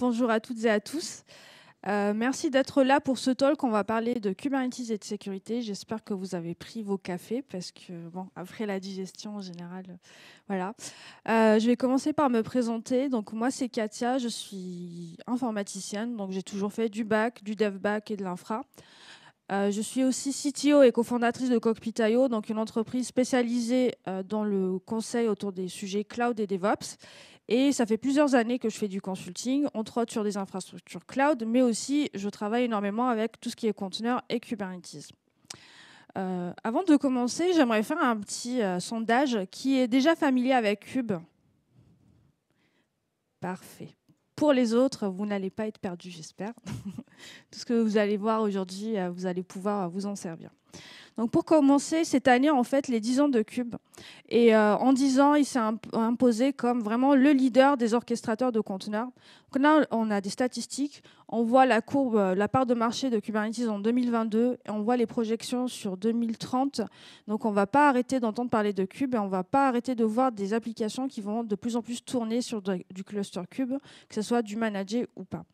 Bonjour à toutes et à tous. Euh, merci d'être là pour ce talk. On va parler de Kubernetes et de sécurité. J'espère que vous avez pris vos cafés parce que, bon, après la digestion en général, voilà. Euh, je vais commencer par me présenter. Donc, moi, c'est Katia. Je suis informaticienne. Donc, j'ai toujours fait du bac, du dev bac et de l'infra. Euh, je suis aussi CTO et cofondatrice de Cockpit.io, donc une entreprise spécialisée dans le conseil autour des sujets cloud et DevOps. Et ça fait plusieurs années que je fais du consulting, entre autres sur des infrastructures cloud, mais aussi je travaille énormément avec tout ce qui est conteneur et Kubernetes. Euh, avant de commencer, j'aimerais faire un petit euh, sondage qui est déjà familier avec Cube. Parfait. Pour les autres, vous n'allez pas être perdus, j'espère. tout ce que vous allez voir aujourd'hui, euh, vous allez pouvoir vous en servir. Donc pour commencer, cette année, en fait, les 10 ans de Cube. Et euh, en 10 ans, il s'est imposé comme vraiment le leader des orchestrateurs de conteneurs. Donc là, on a des statistiques, on voit la courbe, euh, la part de marché de Kubernetes en 2022, et on voit les projections sur 2030. Donc on ne va pas arrêter d'entendre parler de Cube, et on ne va pas arrêter de voir des applications qui vont de plus en plus tourner sur du cluster Cube, que ce soit du manager ou pas.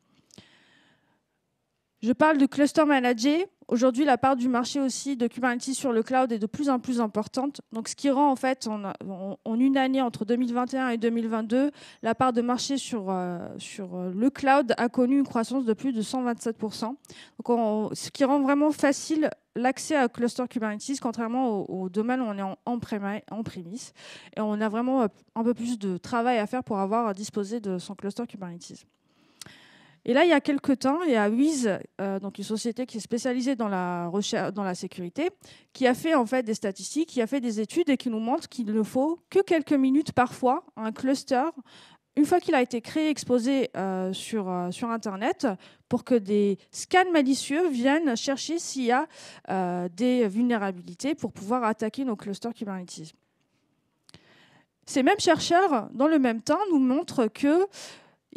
Je parle de cluster manager. Aujourd'hui, la part du marché aussi de Kubernetes sur le cloud est de plus en plus importante. Donc, ce qui rend en fait, en, une année entre 2021 et 2022, la part de marché sur, euh, sur euh, le cloud a connu une croissance de plus de 127%. Donc, ce qui rend vraiment facile l'accès à cluster Kubernetes, contrairement au, domaine où on est en, en, prémisse, Et on a vraiment euh, un peu plus de travail à faire pour avoir à disposer de son cluster Kubernetes. Et là, il y a quelques temps, il y a Wiz, euh, donc une société qui est spécialisée dans la recherche, dans la sécurité, qui a fait en fait des statistiques, qui a fait des études et qui nous montre qu'il ne faut que quelques minutes parfois un cluster une fois qu'il a été créé, exposé euh, sur, euh, sur Internet, pour que des scans malicieux viennent chercher s'il y a des vulnérabilités pour pouvoir attaquer nos clusters Kubernetes. Ces mêmes chercheurs, dans le même temps, nous montrent que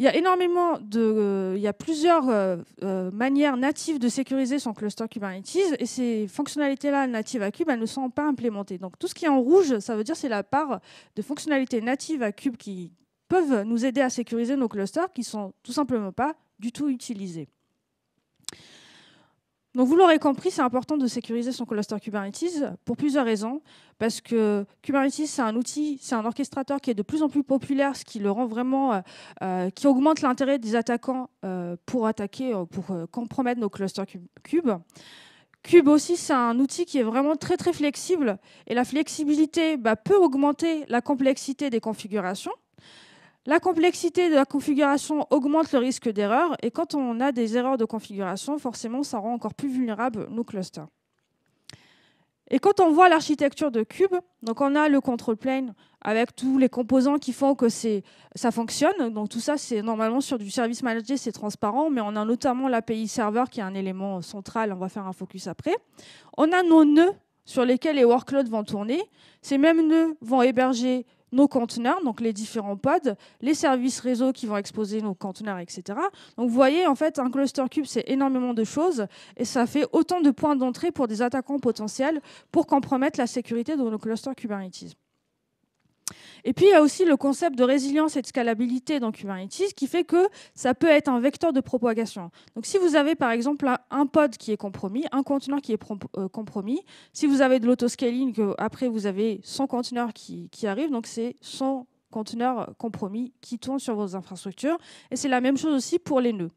il y a énormément de, euh, il y a plusieurs euh, euh, manières natives de sécuriser son cluster Kubernetes et ces fonctionnalités-là natives à cube elles ne sont pas implémentées. Donc tout ce qui est en rouge, ça veut dire c'est la part de fonctionnalités natives à cube qui peuvent nous aider à sécuriser nos clusters qui sont tout simplement pas du tout utilisées. Donc vous l'aurez compris, c'est important de sécuriser son cluster Kubernetes pour plusieurs raisons. Parce que Kubernetes, c'est un outil, c'est un orchestrateur qui est de plus en plus populaire, ce qui le rend vraiment, euh, euh, qui augmente l'intérêt des attaquants euh, pour attaquer, pour compromettre nos clusters cubes. Cube aussi, c'est un outil qui est vraiment très très flexible et la flexibilité bah, peut augmenter la complexité des configurations. La complexité de la configuration augmente le risque d'erreur et quand on a des erreurs de configuration, forcément, ça rend encore plus vulnérables nos clusters. Et quand on voit l'architecture de Cube, donc on a le control plane avec tous les composants qui font que ça fonctionne. Donc tout ça, c'est normalement sur du service manager, c'est transparent, mais on a notamment l'API serveur qui est un élément central. On va faire un focus après. On a nos nœuds sur lesquels les workloads vont tourner. Ces mêmes nœuds vont héberger nos conteneurs, donc les différents pods, les services réseau qui vont exposer nos conteneurs, etc. Donc vous voyez, en fait, un cluster cube, c'est énormément de choses et ça fait autant de points d'entrée pour des attaquants potentiels pour compromettre la sécurité de nos clusters Kubernetes. Et puis, il y a aussi le concept de résilience et de scalabilité dans Kubernetes qui fait que ça peut être un vecteur de propagation. Donc, si vous avez par exemple un pod qui est compromis, un conteneur qui est euh, compromis, si vous avez de l'autoscaling, après vous avez 100 conteneurs qui, qui arrivent, donc c'est 100 conteneurs compromis qui tournent sur vos infrastructures. Et c'est la même chose aussi pour les nœuds.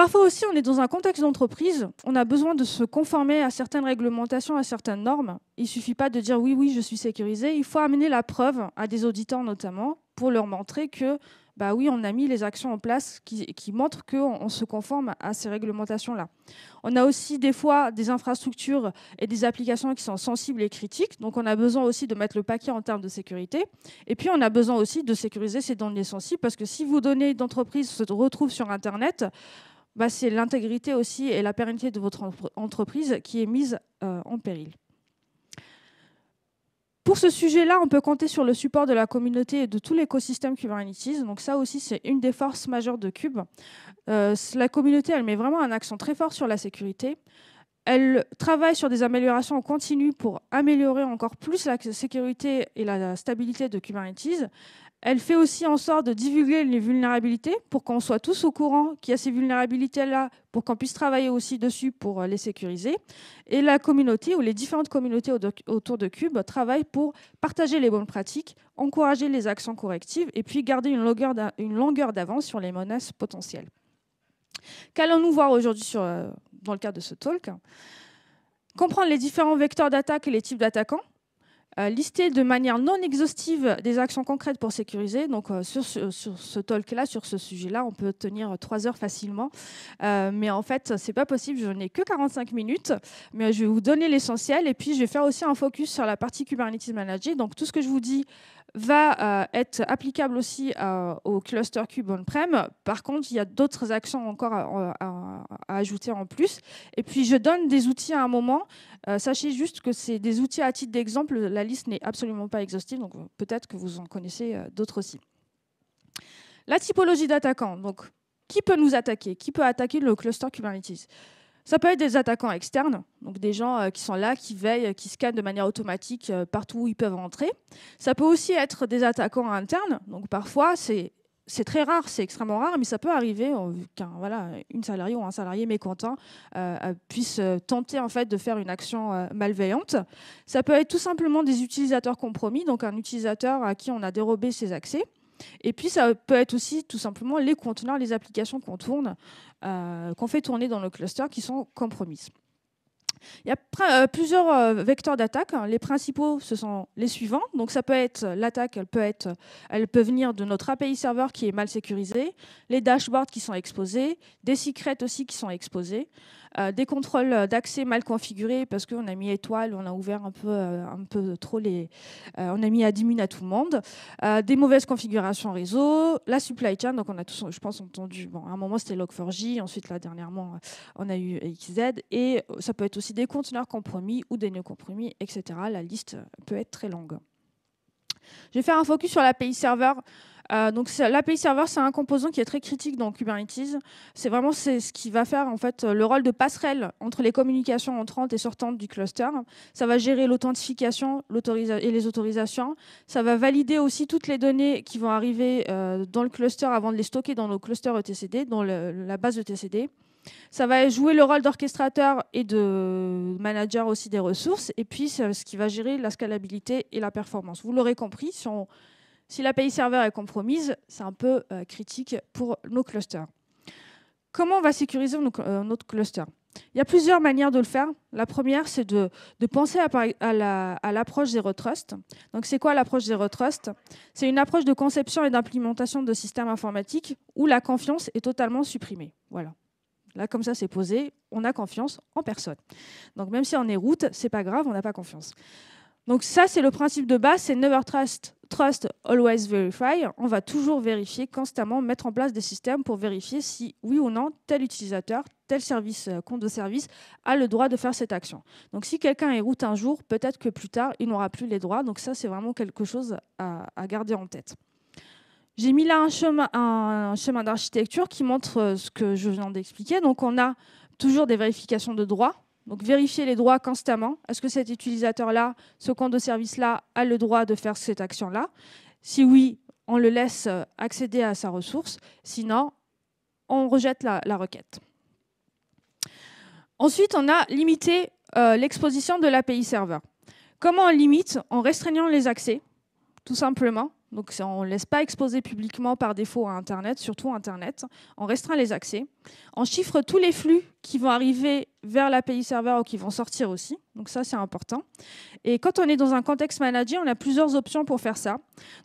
Parfois aussi, on est dans un contexte d'entreprise, on a besoin de se conformer à certaines réglementations, à certaines normes. Il ne suffit pas de dire oui, oui, je suis sécurisé. Il faut amener la preuve à des auditeurs notamment pour leur montrer que, bah oui, on a mis les actions en place qui, qui montrent qu'on se conforme à ces réglementations-là. On a aussi des fois des infrastructures et des applications qui sont sensibles et critiques, donc on a besoin aussi de mettre le paquet en termes de sécurité. Et puis on a besoin aussi de sécuriser ces données sensibles, parce que si vos données d'entreprise se retrouvent sur Internet, bah, c'est l'intégrité aussi et la pérennité de votre entreprise qui est mise euh, en péril. Pour ce sujet-là, on peut compter sur le support de la communauté et de tout l'écosystème Kubernetes. Donc ça aussi, c'est une des forces majeures de Cube. Euh, la communauté, elle met vraiment un accent très fort sur la sécurité. Elle travaille sur des améliorations en pour améliorer encore plus la sécurité et la stabilité de Kubernetes. Elle fait aussi en sorte de divulguer les vulnérabilités pour qu'on soit tous au courant qu'il y a ces vulnérabilités-là, pour qu'on puisse travailler aussi dessus pour euh, les sécuriser. Et la communauté ou les différentes communautés autour de Cube travaillent pour partager les bonnes pratiques, encourager les actions correctives et puis garder une longueur d'avance sur les menaces potentielles. Qu'allons-nous voir aujourd'hui euh, dans le cadre de ce talk Comprendre les différents vecteurs d'attaque et les types d'attaquants euh, lister de manière non exhaustive des actions concrètes pour sécuriser. Donc euh, sur, ce talk-là, sur ce sujet-là, on peut tenir trois heures facilement. Euh, mais en fait, c'est pas possible. Je n'ai que 45 minutes. Mais je vais vous donner l'essentiel et puis je vais faire aussi un focus sur la partie Kubernetes Manager. Donc tout ce que je vous dis va euh, être applicable aussi euh, au cluster cube on-prem. Par contre, il y a d'autres actions encore à, ajouter en plus. Et puis, je donne des outils à un moment. Euh, sachez juste que c'est des outils à titre d'exemple. La liste n'est absolument pas exhaustive, donc peut-être que vous en connaissez d'autres aussi. La typologie d'attaquant. Donc, qui peut nous attaquer Qui peut attaquer le cluster Kubernetes ça peut être des attaquants externes, donc des gens euh, qui sont là, qui veillent, euh, qui scannent de manière automatique euh, partout où ils peuvent entrer. Ça peut aussi être des attaquants internes, donc parfois c'est très rare, c'est extrêmement rare, mais ça peut arriver qu'une voilà, salariée ou un salarié mécontent puisse tenter en fait de faire une action malveillante. Ça peut être tout simplement des utilisateurs compromis, donc un utilisateur à qui on a dérobé ses accès. Et puis, ça peut être aussi tout simplement les conteneurs, les applications qu'on tourne, euh, qu'on fait tourner dans le cluster qui sont compromises. Il y a euh, plusieurs euh, vecteurs d'attaque. Hein. Les principaux, ce sont les suivants. Donc, ça peut être l'attaque, elle peut être, elle peut venir de notre API serveur qui est mal sécurisé, les dashboards qui sont exposés, des secrets aussi qui sont exposés. Euh, des contrôles d'accès mal configurés parce qu'on a mis étoiles, on a ouvert un peu, euh, un peu trop les. Euh, on a mis admin à tout le monde. des mauvaises configurations réseau, la supply chain, donc on a tous, je pense, entendu. Bon, à un moment c'était Log4j, ensuite là dernièrement on a eu XZ, et ça peut être aussi des conteneurs compromis ou des nœuds compromis, etc. La liste peut être très longue. Je vais faire un focus sur l'API serveur euh, donc l'API Server, c'est un composant qui est très critique dans Kubernetes. C'est vraiment ce qui va faire en fait euh, le rôle de passerelle entre les communications entrantes et sortantes du cluster. Ça va gérer l'authentification et les autorisations. Ça va valider aussi toutes les données qui vont arriver euh, dans le cluster avant de les stocker dans nos clusters ETCD, dans la base ETCD. Ça va jouer le rôle d'orchestrateur et de manager aussi des ressources. Et puis, c'est ce qui va gérer la scalabilité et la performance. Vous l'aurez compris, si on si l'API serveur est compromise, c'est un peu euh, critique pour nos clusters. Comment on va sécuriser euh, notre cluster Il y a plusieurs manières de le faire. La première, c'est de, penser à, l'approche Zero Trust. Donc, c'est quoi l'approche Zero Trust C'est une approche de conception et d'implémentation de systèmes informatiques où la confiance est totalement supprimée. Voilà. Là, comme ça, c'est posé, on a confiance en personne. Donc, même si on est route, c'est pas grave, on n'a pas confiance. Donc ça, c'est le principe de base, c'est Never Trust, Trust, Always Verify. On va toujours vérifier constamment, mettre en place des systèmes pour vérifier si oui ou non tel utilisateur, tel service, euh, compte de service a le droit de faire cette action. Donc si quelqu'un est route un jour, peut-être que plus tard, il n'aura plus les droits. Donc ça, c'est vraiment quelque chose à, garder en tête. J'ai mis là un un chemin d'architecture qui montre euh, ce que je viens d'expliquer. Donc on a toujours des vérifications de droits donc vérifier les droits constamment. Est-ce que cet utilisateur-là, ce compte de service-là, a le droit de faire cette action-là Si oui, on le laisse euh, accéder à sa ressource. Sinon, on rejette la, requête. Ensuite, on a limité euh, l'exposition de l'API serveur. Comment on limite En restreignant les accès, tout simplement. Donc on ne laisse pas exposer publiquement par défaut à Internet, surtout Internet. On restreint les accès. On chiffre tous les flux qui vont arriver vers l'API serveur ou qui vont sortir aussi. Donc ça, c'est important. Et quand on est dans un contexte managé, on a plusieurs options pour faire ça.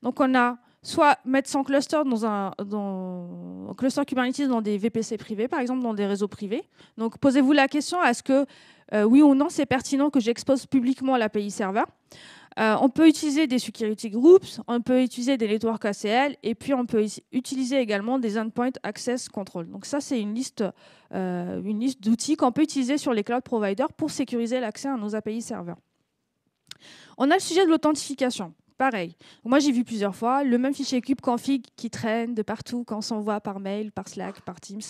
Donc on a soit mettre son cluster dans un, cluster Kubernetes dans des VPC privés, par exemple, dans des réseaux privés. Donc posez-vous la question, est-ce que euh, oui ou non, c'est pertinent que j'expose publiquement l'API serveur euh, on peut utiliser des security groups, on peut utiliser des network ACL et puis on peut utiliser également des endpoint access control. Donc ça, c'est une liste, euh, une liste d'outils qu'on peut utiliser sur les cloud providers pour sécuriser l'accès à nos API serveurs. On a le sujet de l'authentification. Pareil. Moi, j'ai vu plusieurs fois le même fichier config qui traîne de partout quand on s'envoie par mail, par Slack, par Teams,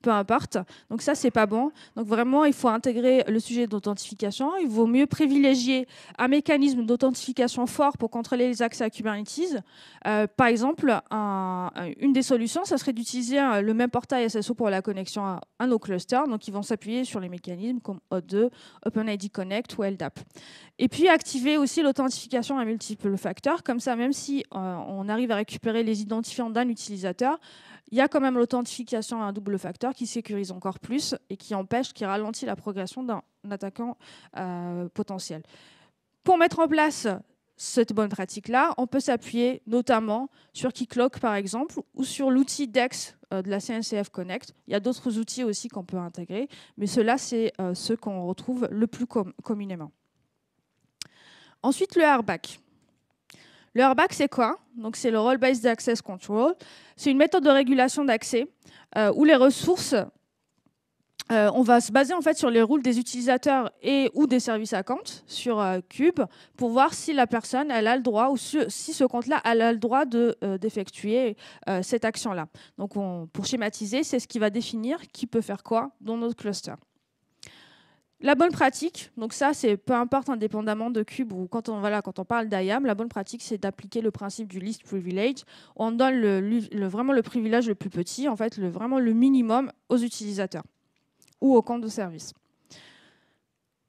peu importe. Donc ça, c'est pas bon. Donc vraiment, il faut intégrer le sujet d'authentification. Il vaut mieux privilégier un mécanisme d'authentification fort pour contrôler les accès à Kubernetes. Euh, par exemple, une des solutions, ça serait d'utiliser euh, le même portail SSO pour la connexion à, nos clusters. Donc ils vont s'appuyer sur les mécanismes comme O2, OpenID Connect ou LDAP. Et puis activer aussi l'authentification à multiples facteurs comme ça, même si euh, on arrive à récupérer les identifiants d'un utilisateur, il y a quand même l'authentification à un double facteur qui sécurise encore plus et qui empêche, qui ralentit la progression d'un attaquant euh, potentiel. Pour mettre en place cette bonne pratique-là, on peut s'appuyer notamment sur KeyClock, par exemple, ou sur l'outil DEX euh, de la CNCF Connect. Il y a d'autres outils aussi qu'on peut intégrer, mais ceux-là, c'est ceux qu'on retrouve le plus communément. Ensuite, le hardback. Le RBAC, c'est quoi Donc, c'est le Role-Based Access Control. C'est une méthode de régulation d'accès euh, où les ressources, euh, on va se baser en fait sur les rôles des utilisateurs et ou des services à compte sur euh, Cube pour voir si la personne elle a le droit ou si, ce compte-là a le droit de d'effectuer cette action-là. Donc, pour schématiser, c'est ce qui va définir qui peut faire quoi dans notre cluster. La bonne pratique, donc ça c'est peu importe indépendamment de Cube ou quand on, quand on parle d'IAM, la bonne pratique c'est d'appliquer le principe du least privilege. On donne vraiment le privilège le plus petit, en fait le, vraiment le minimum aux utilisateurs ou aux comptes de service.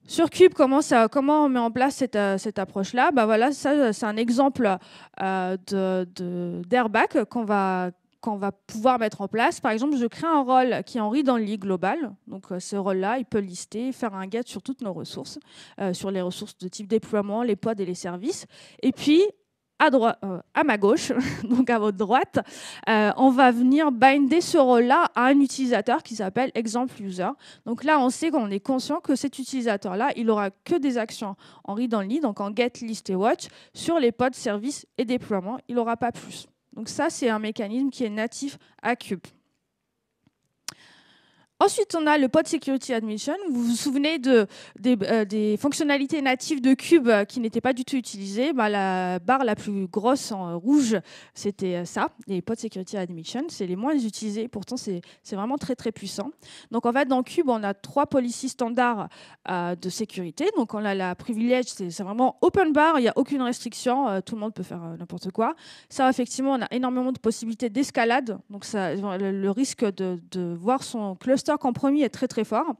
Sur Cube, comment, ça, comment on met en place cette, euh, approche-là bah voilà, euh, c'est un exemple euh, d'airbag qu'on va qu'on va pouvoir mettre en place. Par exemple, je crée un rôle qui est en read-only global. Donc, euh, ce rôle-là, il peut lister, faire un get sur toutes nos ressources, euh, sur les ressources de type déploiement, les pods et les services. Et puis, à, droite, euh, à ma gauche, donc à votre droite, on va venir binder ce rôle-là à un utilisateur qui s'appelle exemple user. Donc là, on sait qu'on est conscient que cet utilisateur-là, il n'aura que des actions en read-only, donc en get, list et watch, sur les pods, services et déploiements. Il n'aura pas plus. Donc ça, c'est un mécanisme qui est natif à Cube. Ensuite, on a le Pod Security Admission. Vous vous souvenez de, des, euh, fonctionnalités natives de Cube euh, qui n'étaient pas du tout utilisées. Bah, la barre la plus grosse en rouge, c'était euh, ça, les Pod Security Admission. C'est les moins utilisés, pourtant c'est vraiment très très puissant. Donc en fait, dans Cube, on a trois policies standards de sécurité. Donc on a la privilège, c'est vraiment open bar, il n'y a aucune restriction, tout le monde peut faire n'importe quoi. Ça, effectivement, on a énormément de possibilités d'escalade. Donc ça, le, risque de voir son cluster cluster compromis est très très fort.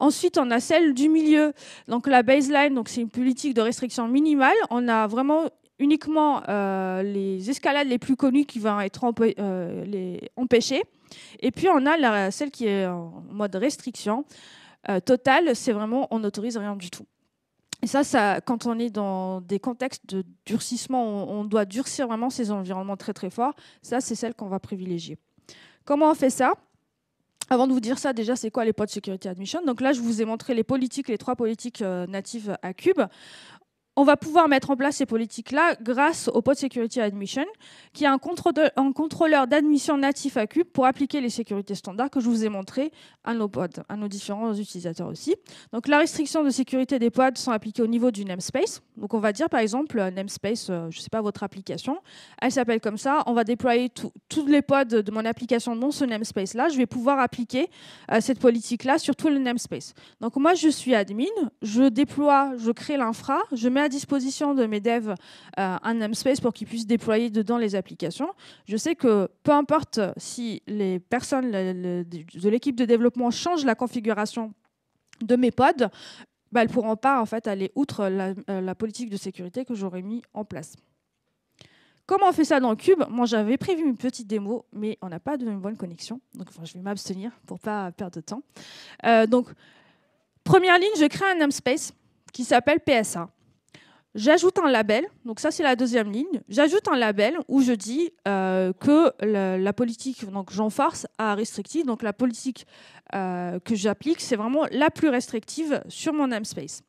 Ensuite, on a celle du milieu, donc la baseline, donc c'est une politique de restriction minimale. On a vraiment uniquement euh, les escalades les plus connues qui vont être euh, les empêchées. Et puis on a celle qui est en mode restriction euh, totale, c'est vraiment on n'autorise rien du tout. Et ça, ça, quand on est dans des contextes de durcissement, on doit durcir vraiment ces environnements très très forts. Ça, c'est celle qu'on va privilégier. Comment on fait ça avant de vous dire ça, déjà, c'est quoi les pods Security Admission Donc là, je vous ai montré les politiques, les trois politiques euh, natives à Cube on va pouvoir mettre en place ces politiques-là grâce au Pod Security Admission, qui est un, contrôleur d'admission natif à Cube pour appliquer les sécurités standards que je vous ai montrées à nos pods, à nos différents utilisateurs aussi. Donc la restriction de sécurité des pods sont appliquées au niveau du namespace. Donc on va dire par exemple euh, namespace, euh, je ne sais pas votre application, elle s'appelle comme ça. On va déployer tous les pods de mon application dans ce namespace-là. Je vais pouvoir appliquer euh, cette politique-là sur tout le namespace. Donc moi je suis admin, je déploie, je crée l'infra, je mets à disposition de mes devs euh, un namespace pour qu'ils puissent déployer dedans les applications. Je sais que peu importe si les personnes de l'équipe de développement changent la configuration de mes pods, bah, elles ne pourront pas en fait, aller outre euh, la, politique de sécurité que j'aurais mis en place. Comment on fait ça dans le cube Moi, j'avais prévu une petite démo, mais on n'a pas de bonne connexion. Donc, je vais m'abstenir pour ne pas perdre de temps. Euh, donc, première ligne, je crée un namespace qui s'appelle PSA. J'ajoute un label, donc ça c'est la deuxième ligne. J'ajoute un label où je dis euh, que la, politique, donc force à restrictive, donc la politique euh, que j'applique, c'est vraiment la plus restrictive sur mon namespace.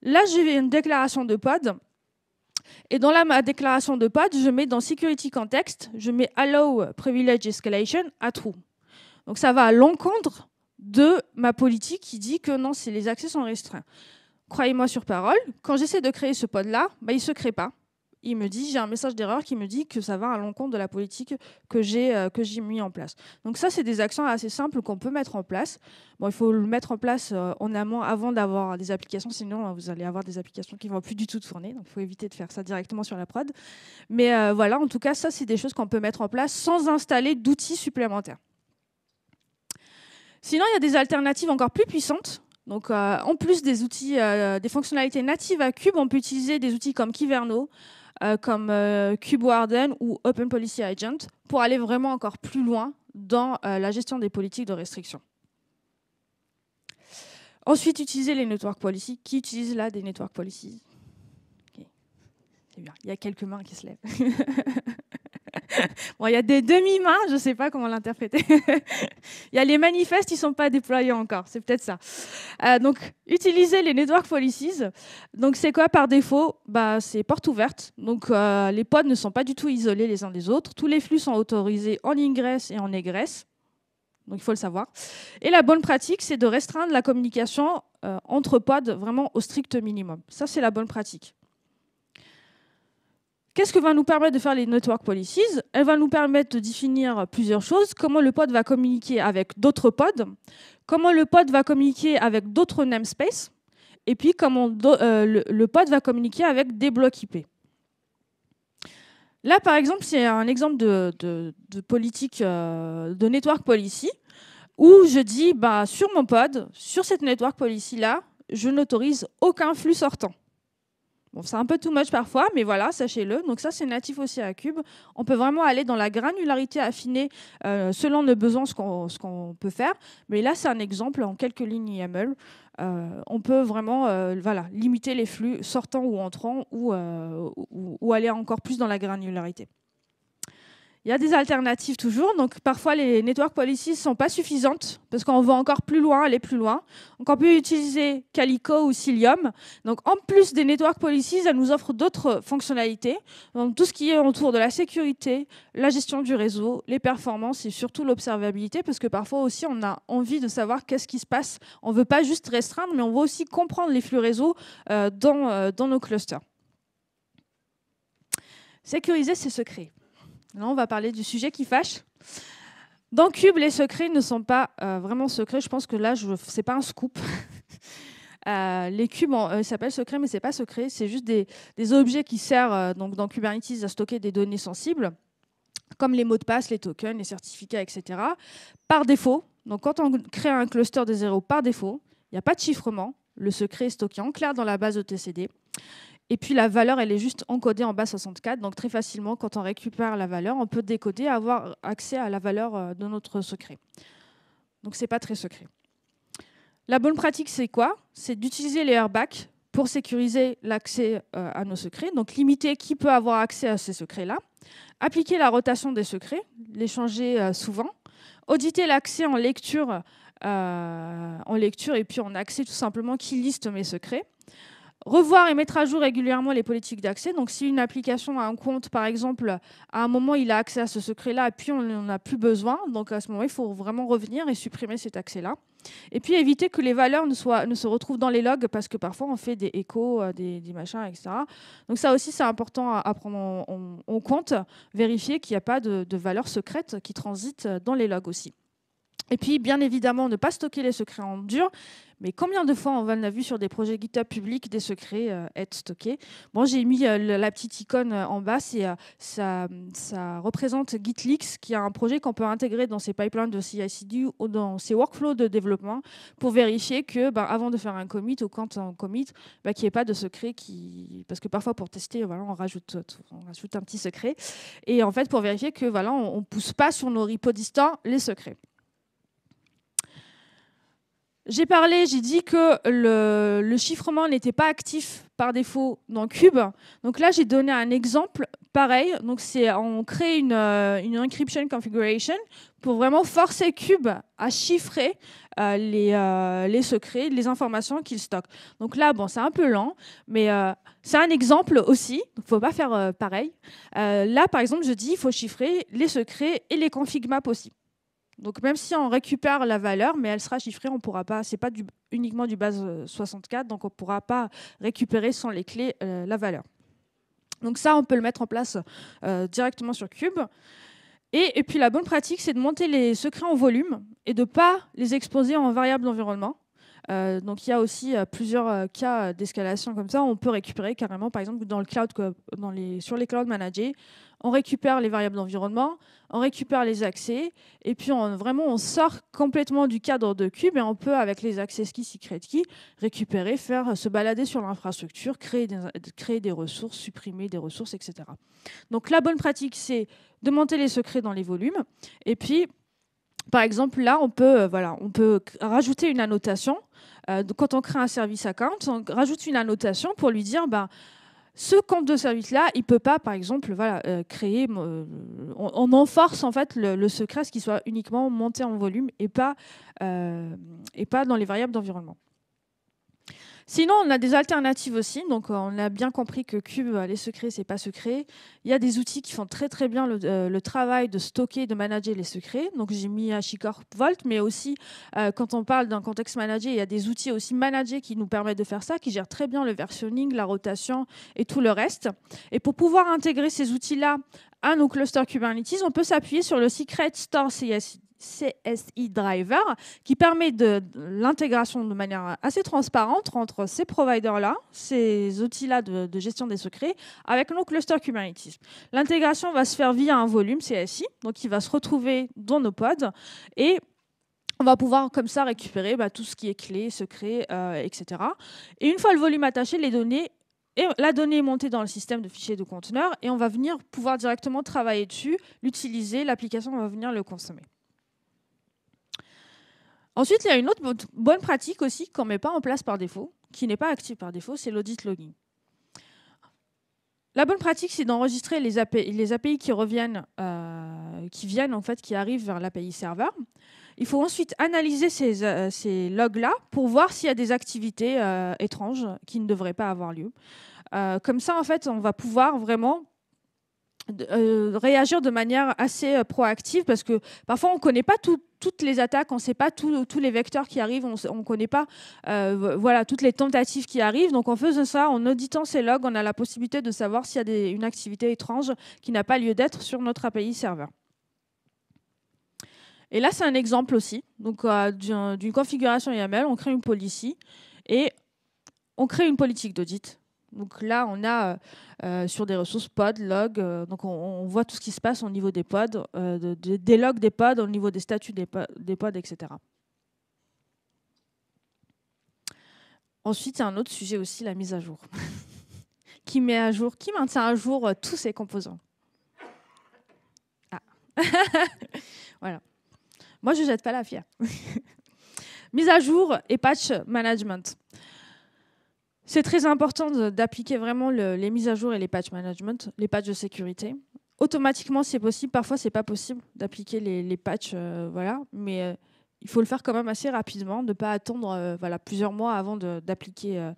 Là j'ai une déclaration de pod, et dans la, ma déclaration de pod, je mets dans security context, je mets allow privilege escalation à true. Donc ça va à l'encontre de ma politique qui dit que non, les accès sont restreints. Croyez-moi sur parole, quand j'essaie de créer ce pod-là, bah, il ne se crée pas. Il me dit, j'ai un message d'erreur qui me dit que ça va à l'encontre de la politique que j'ai euh, que mis en place. Donc ça, c'est des actions assez simples qu'on peut mettre en place. Bon, il faut le mettre en place euh, en amont avant d'avoir des applications, sinon euh, vous allez avoir des applications qui vont plus du tout tourner. Donc il faut éviter de faire ça directement sur la prod. Mais voilà, en tout cas, ça, c'est des choses qu'on peut mettre en place sans installer d'outils supplémentaires. Sinon, il y a des alternatives encore plus puissantes donc, euh, en plus des outils, euh, des fonctionnalités natives à Cube, on peut utiliser des outils comme Kiverno, euh, comme Cube ou Open Policy Agent pour aller vraiment encore plus loin dans la gestion des politiques de restriction. Ensuite, utiliser les network policies. Qui utilise là des network policies il y a quelques mains qui se lèvent. bon, il y a des demi-mains, je ne sais pas comment l'interpréter. Il y a les manifestes, ils ne sont pas déployés encore, c'est peut-être ça. Euh, donc, utiliser les network policies. Donc, c'est quoi par défaut bah, C'est porte ouverte. Donc, euh, les pods ne sont pas du tout isolés les uns des autres. Tous les flux sont autorisés en ingress et en egress. Donc, il faut le savoir. Et la bonne pratique, c'est de restreindre la communication euh, entre pods vraiment au strict minimum. Ça, c'est la bonne pratique. Qu'est-ce que va nous permettre de faire les network policies Elle va nous permettre de définir plusieurs choses. Comment le pod va communiquer avec d'autres pods, comment le pod va communiquer avec d'autres namespaces, et puis comment euh, le, pod va communiquer avec des blocs IP. Là, par exemple, c'est un exemple de, politique euh, de network policy où je dis, bah, sur mon pod, sur cette network policy-là, je n'autorise aucun flux sortant c'est un peu too much parfois, mais voilà, sachez-le. Donc ça, c'est natif aussi à Cube. On peut vraiment aller dans la granularité affinée euh, selon nos besoins, ce qu'on, peut faire. Mais là, c'est un exemple en quelques lignes YAML. Euh, on peut vraiment euh, voilà, limiter les flux sortants ou entrants ou aller encore plus dans la granularité. Il y a des alternatives toujours. Donc parfois, les network policies ne sont pas suffisantes parce qu'on veut encore plus loin, aller plus loin. on peut utiliser Calico ou Cilium. Donc en plus des network policies, elles nous offrent d'autres fonctionnalités. Donc tout ce qui est autour de la sécurité, la gestion du réseau, les performances et surtout l'observabilité parce que parfois aussi, on a envie de savoir qu'est-ce qui se passe. On ne veut pas juste restreindre, mais on veut aussi comprendre les flux réseau euh, dans, euh, dans nos clusters. Sécuriser ses secrets. Là, on va parler du sujet qui fâche. Dans Cube, les secrets ne sont pas euh, vraiment secrets. Je pense que là, ce n'est pas un scoop. Euh, les cubes, euh, ils s'appellent secrets, mais n'est pas secret. C'est juste des, objets qui servent donc dans Kubernetes à stocker des données sensibles, comme les mots de passe, les tokens, les certificats, etc. Par défaut, donc quand on crée un cluster de zéro par défaut, il n'y a pas de chiffrement. Le secret est stocké en clair dans la base de TCD. Et puis la valeur, elle est juste encodée en bas 64. Donc très facilement, quand on récupère la valeur, on peut décoder, avoir accès à la valeur euh, de notre secret. Donc ce n'est pas très secret. La bonne pratique, c'est quoi C'est d'utiliser les airbags pour sécuriser l'accès euh, à nos secrets, donc limiter qui peut avoir accès à ces secrets-là, appliquer la rotation des secrets, les changer euh, souvent, auditer l'accès en lecture, en lecture et puis en accès tout simplement qui liste mes secrets. Revoir et mettre à jour régulièrement les politiques d'accès. Donc, si une application a un compte, par exemple, à un moment, il a accès à ce secret-là, et puis on n'en a plus besoin. Donc, à ce moment, il faut vraiment revenir et supprimer cet accès-là. Et puis, éviter que les valeurs ne, soient, ne se retrouvent dans les logs, parce que parfois, on fait des échos, euh, des, machins, etc. Donc, ça aussi, c'est important à, prendre en, compte. Vérifier qu'il n'y a pas de, de valeurs secrètes qui transitent euh, dans les logs aussi. Et puis, bien évidemment, ne pas stocker les secrets en dur. Mais combien de fois on l'a vu sur des projets GitHub publics, des secrets euh, être stockés Bon, j'ai mis euh, la petite icône euh, en bas, c'est, ça, représente GitLeaks, qui est un projet qu'on peut intégrer dans ses pipelines de CI/CD ou dans ses workflows de développement pour vérifier que, ben, avant de faire un commit ou quand on commit, bah, qu'il n'y ait pas de secret qui, parce que parfois pour tester, on rajoute, on rajoute un petit secret, et en fait pour vérifier que, voilà, on, ne pousse pas sur nos repos distants les secrets. J'ai parlé, j'ai dit que le, chiffrement n'était pas actif par défaut dans Cube. Donc là, j'ai donné un exemple pareil. Donc c'est on crée une, euh, une, encryption configuration pour vraiment forcer Cube à chiffrer euh, les, euh, les, secrets, les informations qu'il stocke. Donc là, bon, c'est un peu lent, mais c'est un exemple aussi. Donc faut pas faire pareil. là, par exemple, je dis il faut chiffrer les secrets et les config maps aussi. Donc même si on récupère la valeur, mais elle sera chiffrée, on pourra pas, c'est pas uniquement du base 64, euh, donc on ne pourra pas récupérer sans les clés euh, la valeur. Donc ça, on peut le mettre en place euh, directement sur Cube. Et, puis la bonne pratique, c'est de monter les secrets en volume et de pas les exposer en variable d'environnement. Euh, donc il y a aussi euh, plusieurs euh, cas d'escalation comme ça. On peut récupérer carrément, par exemple, dans le cloud, dans les, sur les cloud managés, on récupère les variables d'environnement, on récupère les accès, et puis on, vraiment on sort complètement du cadre de cube et on peut, avec les access ski secret key, récupérer, faire se balader sur l'infrastructure, créer des, créer des ressources, supprimer des ressources, etc. Donc la bonne pratique, c'est de monter les secrets dans les volumes, et puis par exemple, là, on peut, euh, voilà, on peut rajouter une annotation. Euh, quand on crée un service account, on rajoute une annotation pour lui dire, bah, ce compte de service-là, il ne peut pas, par exemple, voilà, euh, créer. on, enforce en fait le, secret ce qui soit uniquement monté en volume et pas, et pas dans les variables d'environnement. Sinon, on a des alternatives aussi. Donc, euh, on a bien compris que Cube, euh, les secrets, c'est pas secret. Il y a des outils qui font très très bien le, euh, travail de stocker, de manager les secrets. Donc, j'ai mis HashiCorp Vault, mais aussi quand on parle d'un contexte manager, il y a des outils aussi managés qui nous permettent de faire ça, qui gèrent très bien le versionning, la rotation et tout le reste. Et pour pouvoir intégrer ces outils-là à nos clusters Kubernetes, on peut s'appuyer sur le Secret Store CSI. CSI Driver, qui permet de, l'intégration de manière assez transparente entre ces providers-là, ces outils-là de, gestion des secrets, avec nos clusters Kubernetes. L'intégration va se faire via un volume CSI, donc il va se retrouver dans nos pods, et on va pouvoir comme ça récupérer bah, tout ce qui est clé, secret, euh, etc. Et une fois le volume attaché, les données et la donnée est montée dans le système de fichiers de conteneurs et on va venir pouvoir directement travailler dessus, l'utiliser, l'application va venir le consommer. Ensuite, il y a une autre bonne pratique aussi qu'on ne met pas en place par défaut, qui n'est pas active par défaut, c'est l'audit logging. La bonne pratique, c'est d'enregistrer les, API, qui reviennent, euh, qui viennent en fait, qui arrivent vers l'API serveur. Il faut ensuite analyser euh, ces, logs-là pour voir s'il y a des activités euh, étranges qui ne devraient pas avoir lieu. comme ça, en fait, on va pouvoir vraiment euh, réagir de manière assez euh, proactive parce que parfois on ne connaît pas toutes les attaques, on ne sait pas tous les vecteurs qui arrivent, on ne connaît pas euh, voilà, toutes les tentatives qui arrivent. Donc en faisant ça, en auditant ces logs, on a la possibilité de savoir s'il y a une activité étrange qui n'a pas lieu d'être sur notre API serveur. Et là, c'est un exemple aussi. Donc d'une configuration YAML, on crée une policy et on crée une politique d'audit donc là, on a euh, euh, sur des ressources pod, log, euh, donc on, voit tout ce qui se passe au niveau des pods, des logs des pods, au niveau des statuts des, des pods, etc. Ensuite, il y a un autre sujet aussi, la mise à jour. qui met à jour, qui maintient à jour tous ces composants Ah Voilà. Moi, je ne jette pas la fière. mise à jour et patch management. C'est très important d'appliquer vraiment les mises à jour et les patch management, les patchs de sécurité. Automatiquement, c'est possible. Parfois, c'est pas possible d'appliquer les, patchs, euh, voilà. Mais euh, il faut le faire quand même assez rapidement, ne pas attendre euh, voilà, plusieurs mois avant d'appliquer euh,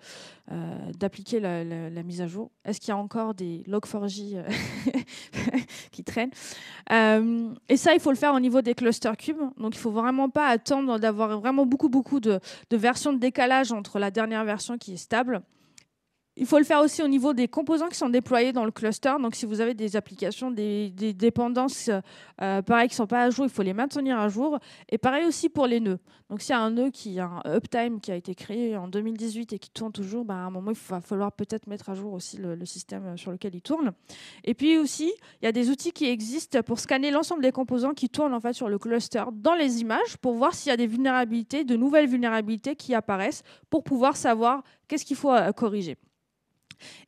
euh, la, mise à jour. Est-ce qu'il y a encore des log4j qui traînent Et ça, il faut le faire au niveau des clusters cubes. Donc, il ne faut vraiment pas attendre d'avoir vraiment beaucoup, beaucoup de versions de décalage entre la dernière version qui est stable il faut le faire aussi au niveau des composants qui sont déployés dans le cluster. Donc, si vous avez des applications, des, dépendances, euh, pareil, qui ne sont pas à jour, il faut les maintenir à jour. Et pareil aussi pour les nœuds. Donc, s'il y a un nœud qui a un uptime qui a été créé en 2018 et qui tourne toujours, bah, à un moment, il va falloir peut-être mettre à jour aussi le, le, système euh, sur lequel il tourne. Et puis aussi, il y a des outils qui existent pour scanner l'ensemble des composants qui tournent en fait sur le cluster dans les images pour voir s'il y a des vulnérabilités, de nouvelles vulnérabilités qui apparaissent pour pouvoir savoir qu'est-ce qu'il faut euh, corriger.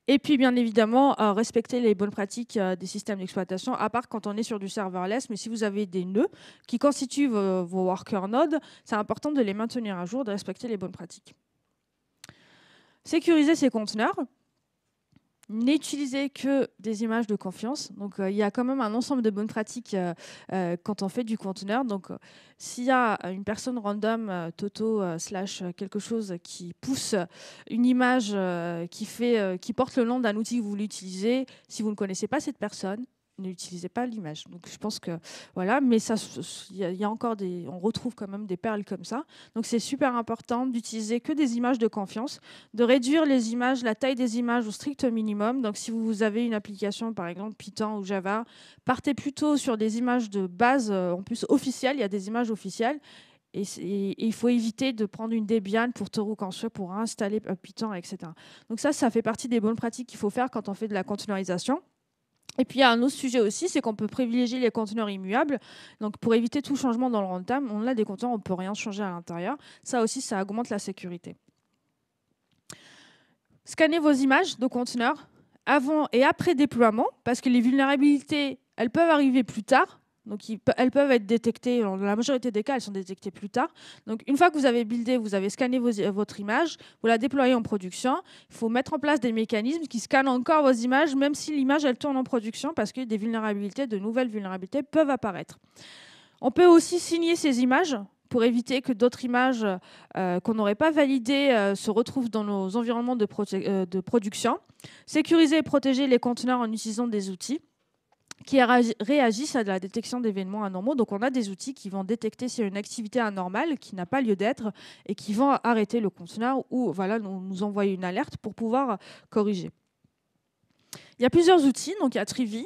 Et puis, bien évidemment, euh, respecter les bonnes pratiques euh, des systèmes d'exploitation, à part quand on est sur du serverless. Mais si vous avez des nœuds qui constituent vos, worker nodes, c'est important de les maintenir à jour, de respecter les bonnes pratiques. Sécuriser ces conteneurs n'utilisez que des images de confiance. Donc, euh, il y a quand même un ensemble de bonnes pratiques euh, euh, quand on fait du conteneur. Donc, s'il y a une personne random, Toto, slash quelque chose qui pousse une image qui, fait, qui porte le nom d'un outil que vous voulez utiliser, si vous ne connaissez pas cette personne, n'utilisez pas l'image. Donc je pense que voilà, mais ça, il y, a encore des, on retrouve quand même des perles comme ça. Donc c'est super important d'utiliser que des images de confiance, de réduire les images, la taille des images au strict minimum. Donc si vous avez une application par exemple Python ou Java, partez plutôt sur des images de base, euh, en plus officielles. Il y a des images officielles et, il faut éviter de prendre une Debian pour te reconfigurer pour installer euh, Python, etc. Donc ça, ça fait partie des bonnes pratiques qu'il faut faire quand on fait de la containerisation. Et puis il y a un autre sujet aussi, c'est qu'on peut privilégier les conteneurs immuables. Donc pour éviter tout changement dans le runtime, on a des conteneurs, on ne peut rien changer à l'intérieur. Ça aussi, ça augmente la sécurité. Scannez vos images de conteneurs avant et après déploiement, parce que les vulnérabilités, elles peuvent arriver plus tard donc elles peuvent être détectées, dans la majorité des cas, elles sont détectées plus tard. Donc une fois que vous avez buildé, vous avez scanné votre image, vous la déployez en production, il faut mettre en place des mécanismes qui scannent encore vos images, même si l'image, elle tourne en production, parce que des vulnérabilités, de nouvelles vulnérabilités peuvent apparaître. On peut aussi signer ces images pour éviter que d'autres images euh, qu'on n'aurait pas validées euh, se retrouvent dans nos environnements euh, de production. Sécuriser et protéger les conteneurs en utilisant des outils qui réagissent à la détection d'événements anormaux. Donc on a des outils qui vont détecter s'il y a une activité anormale qui n'a pas lieu d'être et qui vont arrêter le conteneur ou voilà, nous, envoyer une alerte pour pouvoir corriger. Il y a plusieurs outils, donc il y a Trivi,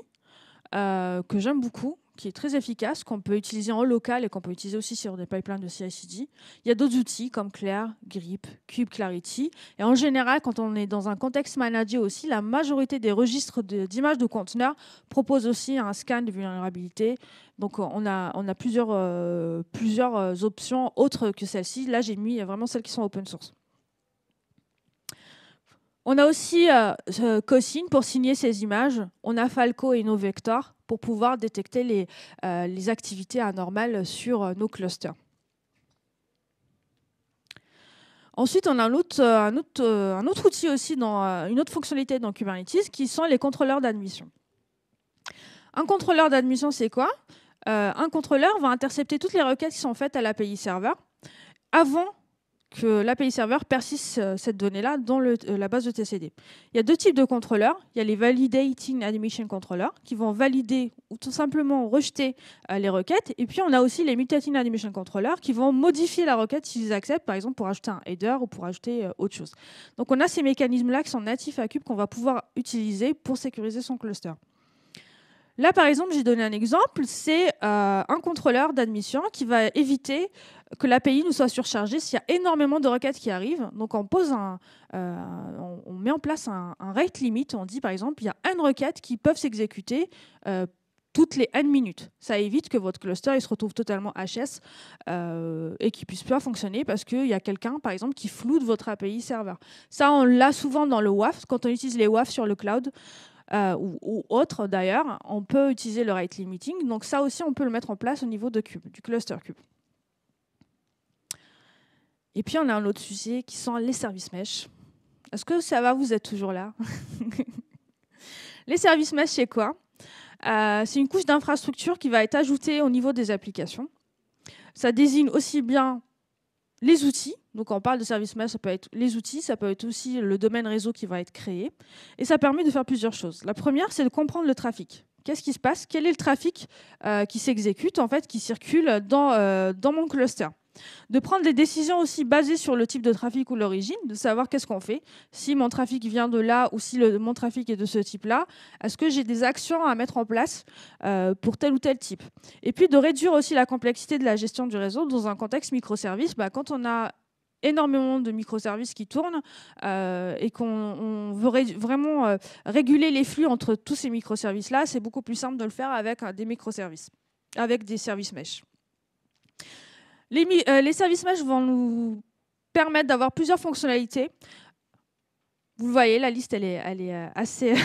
euh, que j'aime beaucoup, qui est très efficace, qu'on peut utiliser en local et qu'on peut utiliser aussi sur des pipelines de CI/CD. Il y a d'autres outils comme Clair, Grip, Cube Clarity. Et en général, quand on est dans un contexte managé aussi, la majorité des registres d'images de, conteneurs proposent aussi un scan de vulnérabilité. Donc on a, on a plusieurs, euh, plusieurs euh, options autres que celles ci Là, j'ai mis vraiment celles qui sont open source. On a aussi euh, Cosign pour signer ces images. On a Falco et nos vecteurs pour pouvoir détecter les, euh, activités anormales sur euh, nos clusters. Ensuite, on a un autre, outil aussi, une autre fonctionnalité dans Kubernetes, qui sont les contrôleurs d'admission. Un contrôleur d'admission, c'est quoi Un contrôleur va intercepter toutes les requêtes qui sont faites à l'API serveur avant que l'API serveur persiste euh, cette donnée-là dans euh, la base de TCD. Il y a deux types de contrôleurs. Il y a les Validating Admission Controllers qui vont valider ou tout simplement rejeter euh, les requêtes. Et puis on a aussi les Mutating Admission Controllers qui vont modifier la requête s'ils acceptent, par exemple pour ajouter un header ou pour ajouter autre chose. Donc on a ces mécanismes-là qui sont natifs à Cube qu'on va pouvoir utiliser pour sécuriser son cluster. Là, par exemple, j'ai donné un exemple, c'est un contrôleur d'admission qui va éviter que l'API nous soit surchargée s'il y a énormément de requêtes qui arrivent. Donc on pose un, euh, on, met en place un, rate limit. On dit par exemple, il y a une requête qui peuvent s'exécuter euh, toutes les n minutes. Ça évite que votre cluster il se retrouve totalement HS euh, et qu'il puisse pas fonctionner parce qu'il y a quelqu'un, par exemple, qui floute votre API serveur. Ça, on l'a souvent dans le WAF. Quand on utilise les WAF sur le cloud, ou, autre, d'ailleurs, on peut utiliser le rate limiting. Donc ça aussi, on peut le mettre en place au niveau de Cube, du cluster Cube. Et puis on a un autre sujet qui sont les services mesh. Est-ce que ça va, vous êtes toujours là Les services mesh, c'est quoi euh, C'est une couche d'infrastructure qui va être ajoutée au niveau des applications. Ça désigne aussi bien les outils. Donc on parle de service mesh, ça peut être les outils, ça peut être aussi le domaine réseau qui va être créé. Et ça permet de faire plusieurs choses. La première, c'est de comprendre le trafic. Qu'est-ce qui se passe Quel est le trafic euh, qui s'exécute, en fait, qui circule dans, euh, dans mon cluster de prendre des décisions aussi basées sur le type de trafic ou l'origine, de savoir qu'est-ce qu'on fait, si mon trafic vient de là ou si mon trafic est de ce type-là, est-ce que j'ai des actions à mettre en place euh, pour tel ou tel type. Et puis de réduire aussi la complexité de la gestion du réseau dans un contexte microservice. Bah, quand on a énormément de microservices qui tournent euh, et qu'on veut vraiment euh, réguler les flux entre tous ces microservices-là, c'est beaucoup plus simple de le faire avec des microservices, avec des services mesh. Euh, les, services mesh vont nous permettre d'avoir plusieurs fonctionnalités. Vous le voyez, la liste, elle est, elle est euh, assez...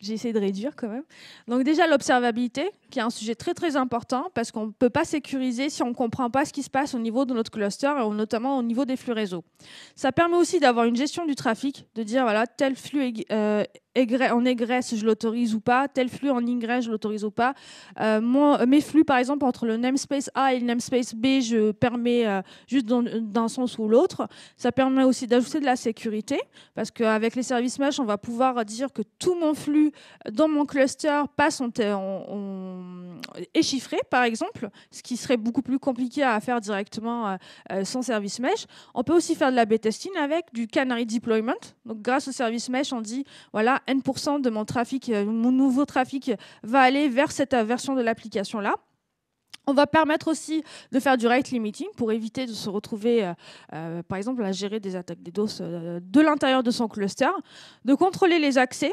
J'ai essayé de réduire quand même. Donc déjà, l'observabilité, qui est un sujet très très important, parce qu'on ne peut pas sécuriser si on ne comprend pas ce qui se passe au niveau de notre cluster, et notamment au niveau des flux réseaux. Ça permet aussi d'avoir une gestion du trafic, de dire, voilà, tel flux euh, en égresse, je l'autorise ou pas, tel flux en ingress, je l'autorise ou pas. Euh, mes flux, par exemple, entre le namespace A et le namespace B, je permets euh, juste d'un sens ou l'autre. Ça permet aussi d'ajouter de la sécurité, parce qu'avec les services mesh, on va pouvoir dire que tout mon flux dans mon cluster passe en, est chiffré, par exemple, ce qui serait beaucoup plus compliqué à faire directement euh, sans service mesh. On peut aussi faire de la B-testing avec du canary deployment. Donc, grâce au service mesh, on dit, voilà, N% de mon trafic, euh, mon nouveau trafic va aller vers cette euh, version de l'application-là. On va permettre aussi de faire du rate limiting pour éviter de se retrouver, euh, par exemple, à gérer des attaques des doses de l'intérieur de son cluster, de contrôler les accès.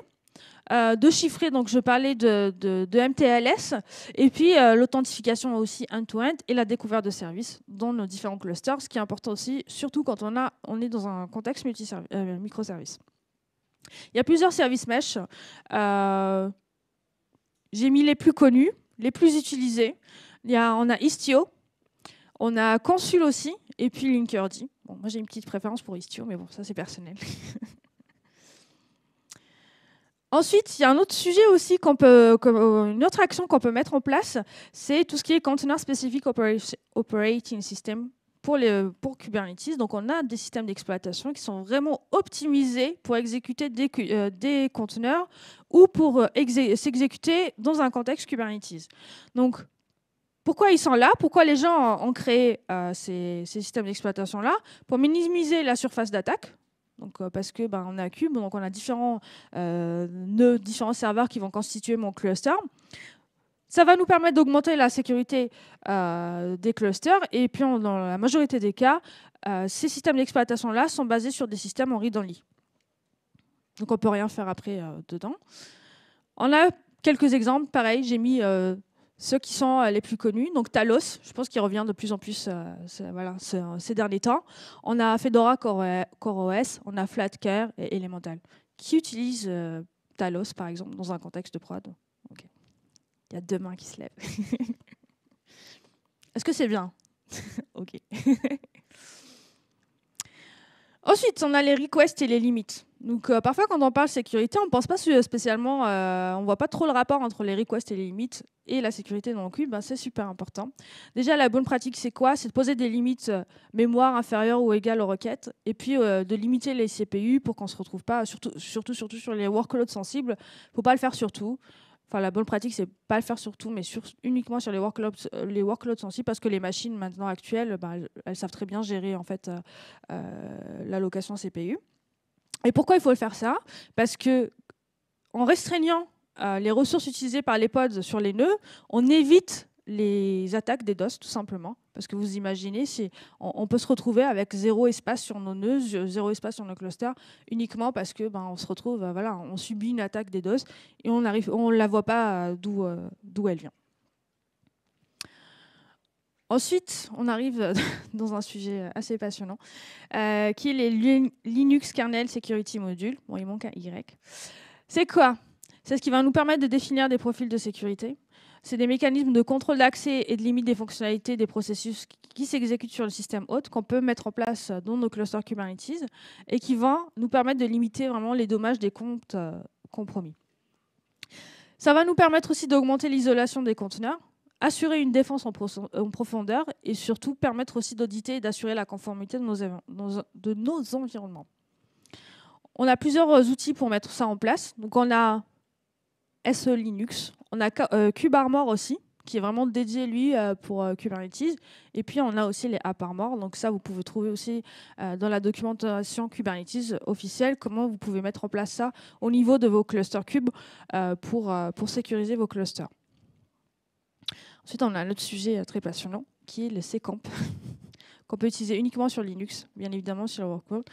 de chiffrer, donc je parlais de, MTLS, et puis l'authentification aussi end-to-end et la découverte de services dans nos différents clusters, ce qui est important aussi, surtout quand on, a, on est dans un contexte microservice. Il y a plusieurs services mesh. Euh, j'ai mis les plus connus, les plus utilisés. Il y a, on a Istio, on a Consul aussi, et puis Linkerd. Bon, moi j'ai une petite préférence pour Istio, mais bon, ça c'est personnel. Ensuite, il y a un autre sujet aussi qu'on peut, euh, une autre action qu'on peut mettre en place, c'est tout ce qui est Container Specific Operating System, pour, les, Kubernetes. Donc, on a des systèmes d'exploitation qui sont vraiment optimisés pour exécuter des, euh, des conteneurs ou pour euh, s'exécuter dans un contexte Kubernetes. Donc, pourquoi ils sont là Pourquoi les gens ont créé euh, ces, systèmes d'exploitation-là Pour minimiser la surface d'attaque. Donc, parce que ben, on a Cube, donc on a différents nœuds, différents serveurs qui vont constituer mon cluster. Ça va nous permettre d'augmenter la sécurité euh, des clusters. Et puis, dans la majorité des cas, euh, ces systèmes d'exploitation-là sont basés sur des systèmes en read only. Donc, on ne peut rien faire après euh, dedans. On a quelques exemples. Pareil, j'ai mis ceux qui sont les plus connus. Donc, Talos, je pense qu'il revient de plus en plus voilà, ces derniers temps. On a Fedora CoreOS, on a FlatCare et Elemental, qui utilisent Talos, par exemple, dans un contexte de prod. Il y a deux mains qui se lèvent. Est-ce que c'est bien Ok. Ensuite, on a les requests et les limites. Donc euh, parfois quand on parle sécurité, on pense pas spécialement, euh, on voit pas trop le rapport entre les requests et les limites et la sécurité dans le cube. Ben, c'est super important. Déjà la bonne pratique c'est quoi C'est de poser des limites euh, mémoire inférieure ou égale aux requêtes et puis de limiter les CPU pour qu'on se retrouve pas surtout surtout surtout sur les workloads sensibles. Faut pas le faire surtout la bonne pratique, c'est pas le faire sur tout, mais uniquement sur les workloads, euh, les sensibles, parce que les machines maintenant actuelles, bah, elles, savent très bien gérer en fait euh, euh, l'allocation CPU. Et pourquoi il faut le faire ça Parce que en restreignant les ressources utilisées par les pods sur les nœuds, on évite les attaques des DOS, tout simplement. Parce que vous imaginez, on, peut se retrouver avec zéro espace sur nos nœuds, zéro espace sur nos clusters, uniquement parce que ben, on se retrouve, euh, voilà, on subit une attaque des doses et on ne on la voit pas euh, euh, d'où elle vient. Ensuite, on arrive dans un sujet assez passionnant, qui est les Linux Kernel Security Module. Bon, il manque un Y. C'est quoi c'est ce qui va nous permettre de définir des profils de sécurité. C'est des mécanismes de contrôle d'accès et de limite des fonctionnalités des processus qui s'exécutent sur le système hôte qu'on peut mettre en place dans nos clusters Kubernetes et qui vont nous permettre de limiter vraiment les dommages des comptes euh, compromis. Ça va nous permettre aussi d'augmenter l'isolation des conteneurs, assurer une défense en, euh, profondeur et surtout permettre aussi d'auditer et d'assurer la conformité de nos, de nos environnements. On a plusieurs outils pour mettre ça en place. Donc on a E Linux. On a euh, Armor aussi, qui est vraiment dédié lui euh, pour euh, Kubernetes. Et puis on a aussi les AppArmor. Donc ça, vous pouvez trouver aussi dans la documentation Kubernetes officielle comment vous pouvez mettre en place ça au niveau de vos clusters cubes pour, pour sécuriser vos clusters. Ensuite, on a un autre sujet très passionnant qui est le CCamp, qu'on peut utiliser uniquement sur Linux, bien évidemment sur le workload.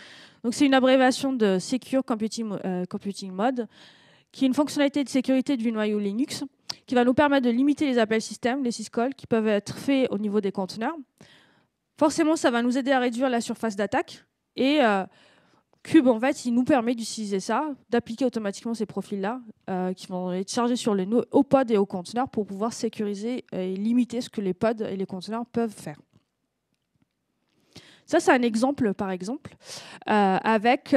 Donc, c'est une abréviation de Secure Computing, Computing Mode qui est une fonctionnalité de sécurité du noyau Linux qui va nous permettre de limiter les appels système, les syscalls, qui peuvent être faits au niveau des conteneurs. Forcément, ça va nous aider à réduire la surface d'attaque. Et euh, Cube, en fait, il nous permet d'utiliser ça, d'appliquer automatiquement ces profils-là, euh, qui vont être chargés sur les aux pods et aux conteneurs pour pouvoir sécuriser et limiter ce que les pods et les conteneurs peuvent faire. Ça, c'est un exemple, par exemple, euh, avec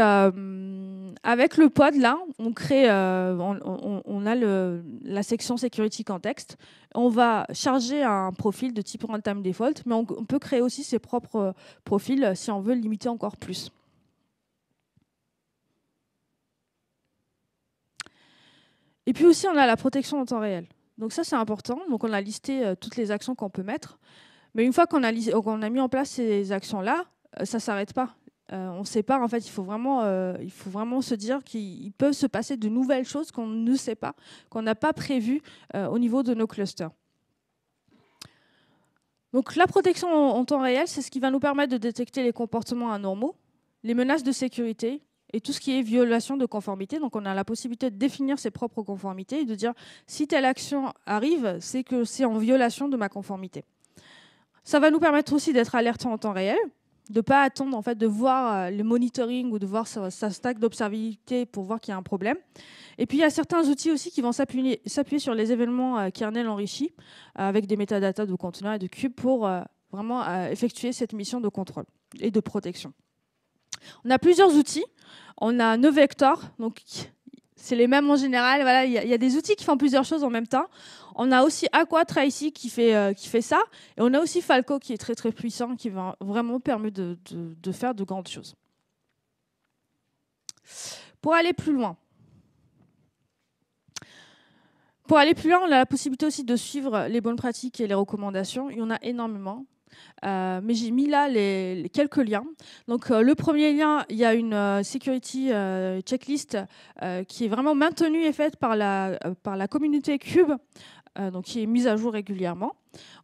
avec le pod, là, on crée, euh, on, a la section Security Context. On va charger un profil de type Runtime Default, mais on, peut créer aussi ses propres euh, profils si on veut limiter encore plus. Et puis aussi, on a la protection en temps réel. Donc ça, c'est important. Donc on a listé euh, toutes les actions qu'on peut mettre. Mais une fois qu'on a, mis en place ces actions-là, ça ne s'arrête pas. Euh, on sait pas. En fait, il faut vraiment, euh, il faut vraiment se dire qu'il peut se passer de nouvelles choses qu'on ne sait pas, qu'on n'a pas prévues euh, au niveau de nos clusters. Donc, la protection en, temps réel, c'est ce qui va nous permettre de détecter les comportements anormaux, les menaces de sécurité et tout ce qui est violation de conformité. Donc, on a la possibilité de définir ses propres conformités et de dire si telle action arrive, c'est que c'est en violation de ma conformité. Ça va nous permettre aussi d'être alerté en temps réel de pas attendre en fait de voir euh, le monitoring ou de voir sa, stack d'observabilité pour voir qu'il y a un problème. Et puis il y a certains outils aussi qui vont s'appuyer sur les événements euh, kernel enrichis euh, avec des métadatas de conteneurs et de cubes pour vraiment effectuer cette mission de contrôle et de protection. On a plusieurs outils. On a Novector, donc c'est les mêmes en général. Voilà, il y, a des outils qui font plusieurs choses en même temps. On a aussi Aqua ici qui fait euh, qui fait ça, et on a aussi Falco qui est très très puissant, qui va vraiment permettre de, faire de grandes choses. Pour aller plus loin. Pour aller plus loin, on a la possibilité aussi de suivre les bonnes pratiques et les recommandations. Il y en a énormément. Euh, mais j'ai mis là les, quelques liens. Donc euh, le premier lien, il y a une euh, security checklist qui est vraiment maintenue et faite par la, par la communauté Cube, donc qui est mise à jour régulièrement.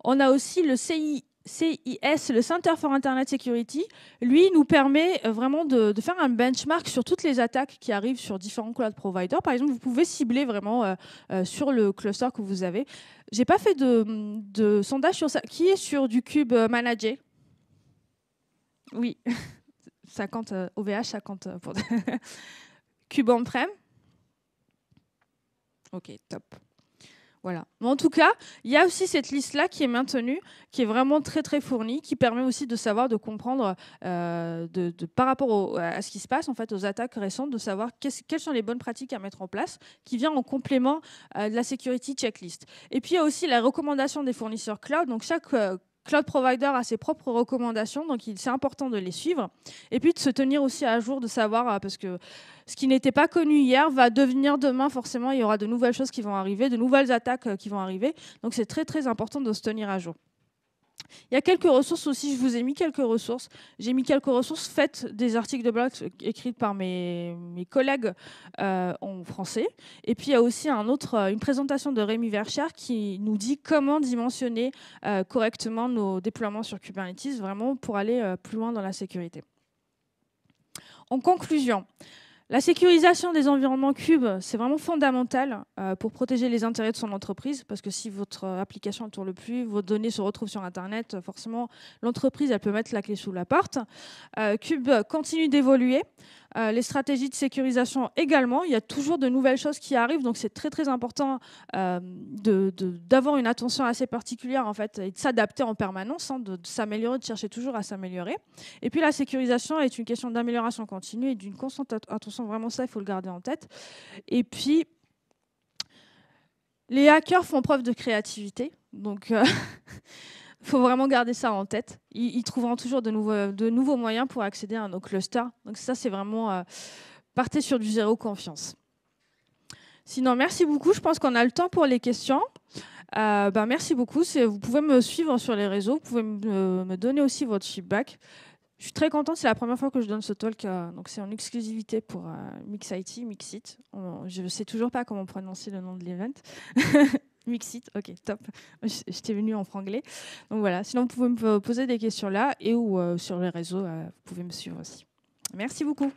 On a aussi le CI CIS, le Center for Internet Security, lui, nous permet euh, vraiment de, faire un benchmark sur toutes les attaques qui arrivent sur différents cloud providers. Par exemple, vous pouvez cibler vraiment euh, euh, sur le cluster que vous avez. J'ai pas fait de, sondage sur ça. Qui est sur du cube manager Oui, 50 OVH, 50 pour cube on-prem. Ok, top. Voilà. Mais en tout cas, il y a aussi cette liste-là qui est maintenue, qui est vraiment très très fournie, qui permet aussi de savoir, de comprendre euh, de, par rapport à ce qui se passe, en fait, aux attaques récentes, de savoir quelles sont les bonnes pratiques à mettre en place, qui vient en complément euh, de la security checklist. Et puis il y a aussi la recommandation des fournisseurs cloud. Donc chaque euh, Cloud Provider a ses propres recommandations, donc c'est important de les suivre. Et puis de se tenir aussi à jour, de savoir, euh, parce que ce qui n'était pas connu hier va devenir demain, forcément, il y aura de nouvelles choses qui vont arriver, de nouvelles attaques euh, qui vont arriver. Donc c'est très très important de se tenir à jour. Il y a quelques ressources aussi, je vous ai mis quelques ressources. J'ai mis quelques ressources faites des articles de blog écrits par mes, collègues euh, en français. Et puis il y a aussi un autre, euh, une présentation de Rémi Verchard qui nous dit comment dimensionner euh, correctement nos déploiements sur Kubernetes, vraiment pour aller plus loin dans la sécurité. En conclusion, la sécurisation des environnements Cube, c'est vraiment fondamental euh, pour protéger les intérêts de son entreprise, parce que si votre euh, application ne tourne plus, vos données se retrouvent sur Internet, euh, forcément, l'entreprise, elle peut mettre la clé sous la porte. Cube continue d'évoluer. Euh, les stratégies de sécurisation également. Il y a toujours de nouvelles choses qui arrivent, donc c'est très très important euh, d'avoir une attention assez particulière en fait et de s'adapter en permanence, hein, de, de s'améliorer, de chercher toujours à s'améliorer. Et puis la sécurisation est une question d'amélioration continue et d'une constante attention. Vraiment ça, il faut le garder en tête. Et puis les hackers font preuve de créativité, donc euh, faut vraiment garder ça en tête. Ils, trouveront toujours de nouveaux, de nouveaux, moyens pour accéder à nos clusters. Donc ça, c'est vraiment euh, partez sur du zéro confiance. Sinon, merci beaucoup. Je pense qu'on a le temps pour les questions. Euh, ben, merci beaucoup. Vous pouvez me suivre sur les réseaux. Vous pouvez euh, me, donner aussi votre feedback. Je suis très contente, c'est la première fois que je donne ce talk, donc c'est en exclusivité pour Mix IT, Mixit. je ne sais toujours pas comment prononcer le nom de l'événement. Mixit, ok, top. J'étais venue en franglais. Donc voilà, sinon vous pouvez me poser des questions là et ou euh, sur les réseaux, euh, vous pouvez me suivre aussi. Merci beaucoup.